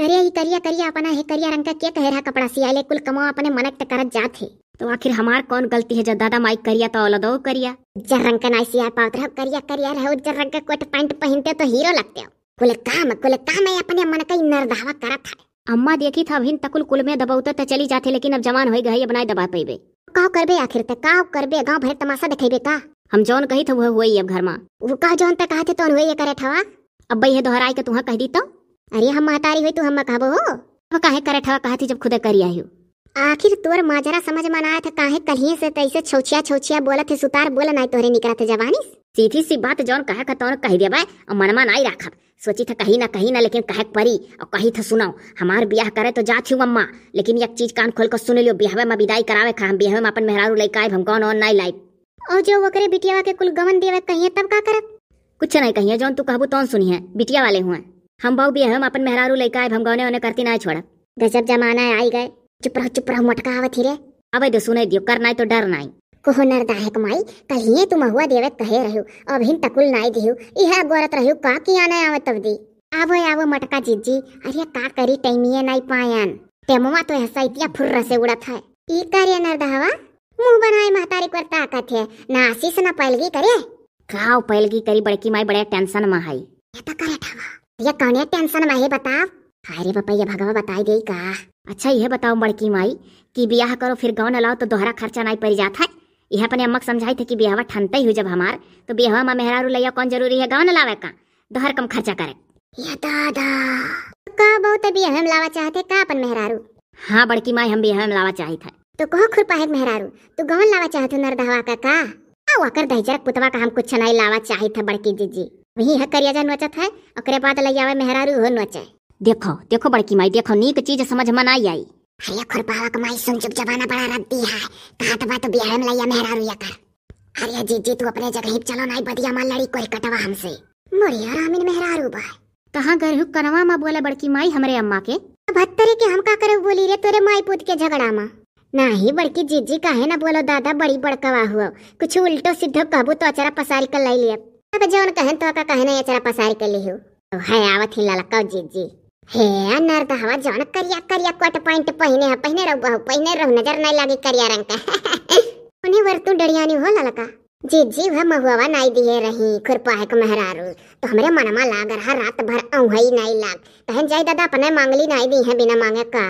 करिया ही करिया करिया अपना है करिया रंग का क्या कह रहा कपड़ा सिया ले कुल कमा अपने मनक तक कर जात है तो आखिर हमार कौन गलती है जब दादा माई करिया तो औलदो करिया जर रंग का नाई सिया पाउत रहो करिया करिया रहो जर रंग का कोट पैंट पहनते तो हीरो लगते हो कुल काम कुल काम है अपने मन का नरदावा करत है अम्मा देखी था अभिन तकुल कुल में दबाउते तो चली जाते लेकिन अब जवान हो गए अब ना दबा पेबे का करबे आखिर तक का करबे गांव भर तमाशा देखेबे का हम जौन कही था वह हुई अब घर में वो का जौन तक कहा थे तो ये करे ठवा अब भाई है दोहराई के तुहा कह दी तो अरे हम मातारी हुई तू हम कहा हो अब काहे ठवा कहा थी जब खुद करी आई आखिर तोर माजरा समझ में आया था काहे कल से तैसे तो छोछिया छोछिया बोला थे सुतार बोला नहीं तोरे निकला थे जवानी सीधी सी बात जौन कहे का तोर कह देबा और मन आई रखब सोची था कहीं ना कहीं ना लेकिन कहे परी और कही था सुनाओ हमार ब्याह करे तो जाती हूँ अम्मा लेकिन एक चीज कान खोल कर सुन लियो ब्याहवे में विदाई करावे खा हम ब्याहवे में अपन मेहरारू लेके लैका हम कौन और नहीं लाइब और जो वकरे बिटिया के कुल गमन देवे कहिए तब का करब कुछ नहीं कहिए जौन तू कहबू तौन सुनिए बिटिया वाले हुए हम बहु भी हम अपन मेहरारू लेकर आए हम गौने उन्हें करती ना छोड़ा गजब जमाना है आई गए चुप रहो चुप रहो मटका आवत ही रे अब दे तो सुने दियो कर नाई तो डर नाई कोहो नर दाहक कल ये तुम हुआ देवे कहे रहो अब हिन तकुल नाई दियो इहा गोरत रहो का किया ना आवत तब दी आवो आवो मटका जीजी अरे का करी टाइमिए नाई पायन टेमवा तो ऐसा इतिया फुर्र से उड़ा था ई करे नर दाहवा मुंह बनाए महतारी पर ताकत है ना आशीष ना पहलगी करे काव पहलगी करी बड़की माई बड़े टेंशन में हाई ये तो करे ठावा ये कौन टेंशन में है बताओ अरे बापा ये भगवा बताई दे का अच्छा ये बताओ बड़की माई कि ब्याह करो फिर गाँव न लाओ तो दोहरा खर्चा नहीं पड़ जाता है ये अपने अम्मा समझाई थे कि ब्याहवा ठनते ही जब हमार तो ब्याहवा में मेहरा लैया कौन जरूरी है गाँव न लावे का दोहर कम खर्चा करे ये दादा तो का बहुत ब्याह हम लावा चाहते का अपन मेहरारू हाँ बड़की माई हम ब्याह में लावा चाहे थे तो कहो खुरपाहे मेहरारू तू गवन लावा चाहत नरदहवा का का आकर दहजरक पुतवा का हम कुछ नहीं लावा चाहिए था बड़की जीजी वही है हकरिया नोचत है ओकरे बाद लैयावे मेहरारू हो नोचे देखो देखो बड़की माई देखो नीक चीज समझ मन आई आई अरे का माई सुन चुप जवाना बड़ा रद्दी है कहात बात बिहार में लइया मेहरारू या कर अरे जी जी तू अपने जगह चलो नाई बदिया माल लड़ी कोई कटवा हमसे मोरिया रामिन मेहरारू बा कहां घर हु कनवा मा बोले बड़की माई हमरे अम्मा के भत्तरी के हम का करे बोली रे तोरे माई पुत के झगड़ा मा नहीं बड़की जीजी का है ना बोलो दादा बड़ी बड़कवा हुआ कुछ उल्टो सीधो कहबू तो अचरा पसारी कर ले लिया अब जोन कहन तो का कहना ये चरा पसार के लिहु तो है आवत ही ललका जी जी हे अनर द हवा जोन करिया करिया कट पॉइंट पहिने है पहिने रहो पहिने रहो नजर नहीं लागे करिया रंग का उन्हें वर्तु डड़ियानी हो ललका जी जी वह महुआ नाई दिए रही खुरपा है महरारू तो हमरे मनमा लाग रहा रात भर औ नाई लाग तहन जाई दादा अपने मांगली नाई दी है बिना मांगे का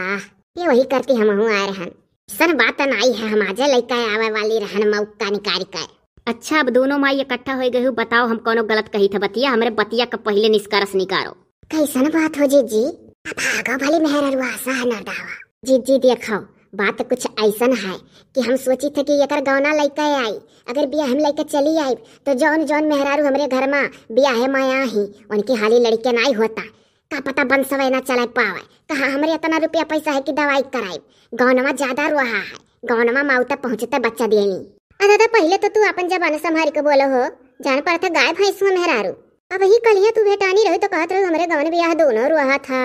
ये वही करती हम हूं आ रहन सन बात नाई है हम आजे लेके आवे वाली रहन मौका निकारी का अच्छा अब दोनों माई इकट्ठा हो गए बताओ हम कौन गलत कही था बतिया हमारे बतिया का पहले निष्कर्ष निकालो कैसन बात हो जी जी भागा भले मेहर जी जी देखो बात कुछ ऐसा है कि हम सोची थे कि एक गौना लैके आई अगर ब्याह में लेकर चली आई तो जौन जौन मेहरारू हमारे घर में ब्याह में आया ही उनकी हाली लड़के नहीं होता का पता बन सवे ना चला पावे कहा हमारे इतना रुपया पैसा है कि दवाई कराए गौनवा ज्यादा रोहा है गौनवा माउता पहुँचते बच्चा देनी अरे दादा पहले तो तू अपन जब संभाल के बोलो हो जान पर था गाय भैंस में मेहरारू अब ही कलिया तू भेटानी रही तो कहत रहो हमरे गांव में ब्याह दोनों रोहा था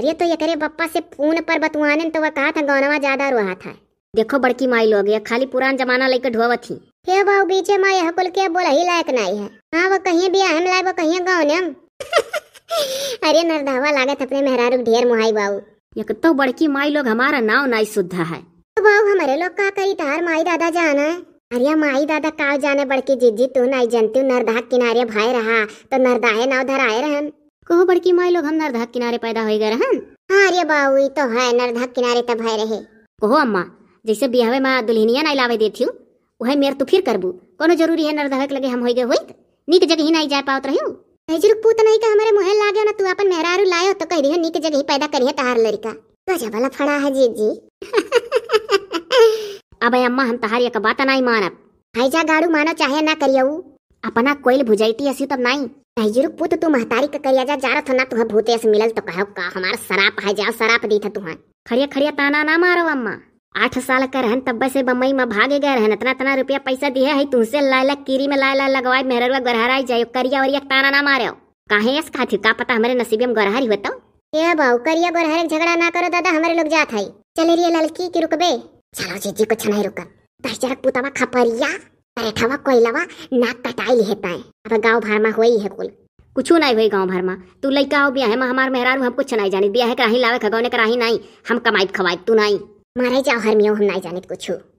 अरे तो ये करे बप्पा से फोन पर बतवानन तो वह कहा था गौनवा ज्यादा रोहा था देखो बड़की माई लोग ये खाली पुरान जमाना लेकर ढोवत थी हे बाऊ बीचे माई यह कुल के बोला ही लायक नहीं है हाँ वो कहीं भी हम लाए वो कहीं गाँव ने अरे नरधावा लागत अपने मेहरारू ढेर मुहाई बाऊ ये तो बड़की माई लोग हमारा नाव नाई सुधा है तो बाऊ हमारे लोग का करी तार माई दादा जाना है अरे माई दादा का जाने बड़की जीजी तू नहीं जनती नरदाह किनारे भाई रहा तो नरदाहे नाव आए रहन कहो बड़की माई लोग हम नरदाह किनारे पैदा हो गए रहन हाँ अरे बाबू तो है नरदाह किनारे तब भाई रहे कहो अम्मा जैसे बिहार में दुल्हनिया नहीं लावे देती हूँ वह मेर तो फिर करबू कोनो जरूरी है नरदाह लगे हम हो गए हुई नीक जगह ही नहीं जा पात रही हजरुक पूत नहीं का हमारे मुहे लागे ना तू अपन मेहरारू लायो तो कह रही हो नीक जगह ही पैदा करिए तहार लड़का गजब वाला फड़ा है जी जी अब अम्मा हम तहार एक बात नहीं ಮಾನತ್ ಹೈಜಾ गाड़ू मानो चाहे ना ಕರಿಯವು अपना कोयल भुजैती हसी तब नहीं नहिजरू पुत तू महतारी का करिया जा रहा था ना तुह भूते से मिलल तो कहो का हमारा सराप है जा सराप दी था तुहा खड़िया खड़िया ताना ना मारो अम्मा आठ साल का रहन तब से बम्बई में भागे गए रहन इतना इतना रुपया पैसा दिए है तुमसे लाल कीरी में लाल ला लगवाए मेहरवा गरहराई जाए करिया और एक ताना ना मारे काहे यस थी का पता हमारे नसीबे में गरहरी होता ये बाऊ करिया गरहरे झगड़ा ना करो दादा हमारे लोग जात है चले रही लड़की की रुकबे जीजी कुछ नहीं रुका तहजरक पुतावा खपरिया पैठवा कोयलवा नाक कटाई लेता है अब गांव भर में होई है कुल कुछ नहीं हुई गांव भर में तू लड़का हो ब्याह में हमार मेहरारू हम कुछ नहीं जानी ब्याह कराही लावे खगौने कराही नहीं हम कमाई खवाई तू नहीं मारे जाओ हरमियो हम नहीं जानित कुछू